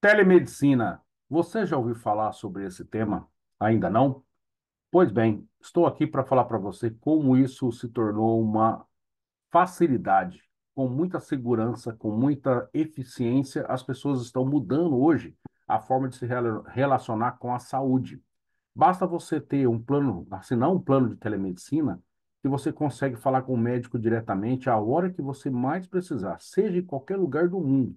Telemedicina. Você já ouviu falar sobre esse tema? Ainda não? Pois bem, estou aqui para falar para você como isso se tornou uma facilidade, com muita segurança, com muita eficiência. As pessoas estão mudando hoje a forma de se relacionar com a saúde. Basta você ter um plano, assinar um plano de telemedicina, que você consegue falar com o médico diretamente a hora que você mais precisar, seja em qualquer lugar do mundo.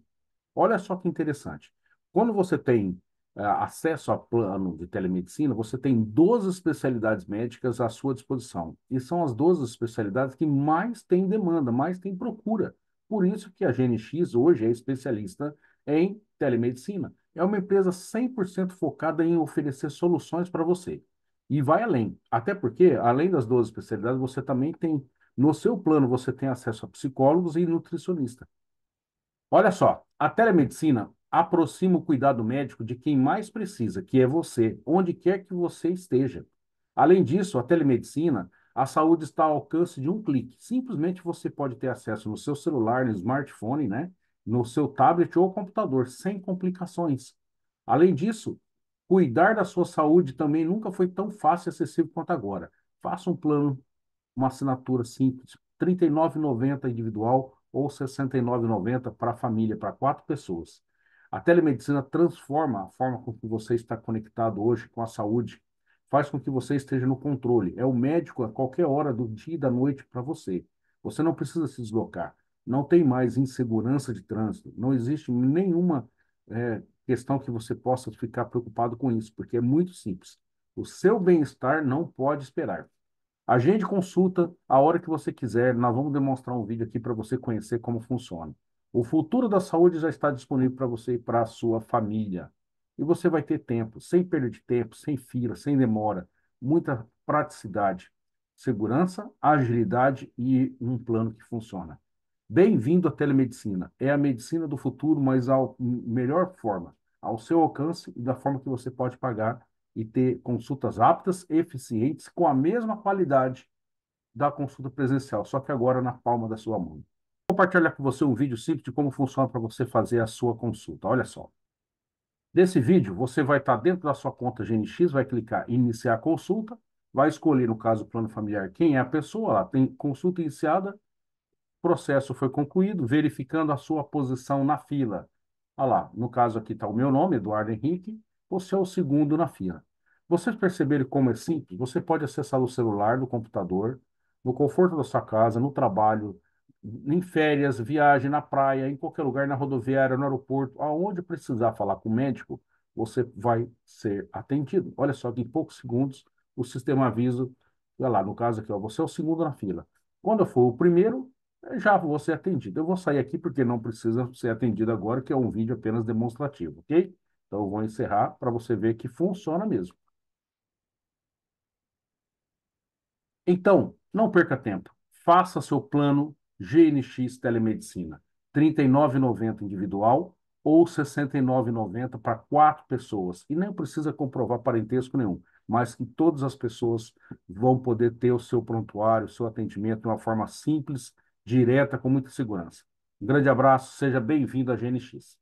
Olha só que interessante. Quando você tem eh, acesso a plano de telemedicina, você tem 12 especialidades médicas à sua disposição. E são as 12 especialidades que mais têm demanda, mais têm procura. Por isso que a GNX hoje é especialista em telemedicina. É uma empresa 100% focada em oferecer soluções para você. E vai além. Até porque, além das 12 especialidades, você também tem, no seu plano, você tem acesso a psicólogos e nutricionista. Olha só, a telemedicina aproxima o cuidado médico de quem mais precisa, que é você, onde quer que você esteja. Além disso, a telemedicina, a saúde está ao alcance de um clique. Simplesmente você pode ter acesso no seu celular, no smartphone, né? no seu tablet ou computador, sem complicações. Além disso, cuidar da sua saúde também nunca foi tão fácil e acessível quanto agora. Faça um plano, uma assinatura simples, R$ 39,90 individual ou R$ 69,90 para a família, para quatro pessoas. A telemedicina transforma a forma com que você está conectado hoje com a saúde, faz com que você esteja no controle. É o médico a qualquer hora do dia e da noite para você. Você não precisa se deslocar. Não tem mais insegurança de trânsito. Não existe nenhuma é, questão que você possa ficar preocupado com isso, porque é muito simples. O seu bem-estar não pode esperar. Agende consulta a hora que você quiser. Nós vamos demonstrar um vídeo aqui para você conhecer como funciona. O futuro da saúde já está disponível para você e para a sua família. E você vai ter tempo, sem perda de tempo, sem fila, sem demora, muita praticidade, segurança, agilidade e um plano que funciona. Bem-vindo à telemedicina. É a medicina do futuro, mas a melhor forma, ao seu alcance e da forma que você pode pagar e ter consultas aptas, eficientes, com a mesma qualidade da consulta presencial, só que agora na palma da sua mão compartilhar com você um vídeo simples de como funciona para você fazer a sua consulta. Olha só. Nesse vídeo, você vai estar tá dentro da sua conta GNX, vai clicar em iniciar consulta, vai escolher, no caso, o plano familiar, quem é a pessoa, lá tem consulta iniciada, processo foi concluído, verificando a sua posição na fila. Olha lá, no caso aqui está o meu nome, Eduardo Henrique, você é o segundo na fila. Vocês perceberem como é simples? Você pode acessar o celular, do computador, no conforto da sua casa, no trabalho, em férias, viagem na praia, em qualquer lugar, na rodoviária, no aeroporto, aonde precisar falar com o médico, você vai ser atendido. Olha só que em poucos segundos o sistema avisa, olha lá, no caso aqui, ó, você é o segundo na fila. Quando eu for o primeiro, já vou ser atendido. Eu vou sair aqui porque não precisa ser atendido agora, que é um vídeo apenas demonstrativo, ok? Então eu vou encerrar para você ver que funciona mesmo. Então, não perca tempo. Faça seu plano GNX Telemedicina, 39,90 individual ou 69,90 para quatro pessoas. E nem precisa comprovar parentesco nenhum, mas que todas as pessoas vão poder ter o seu prontuário, o seu atendimento de uma forma simples, direta, com muita segurança. Um grande abraço, seja bem-vindo à GNX.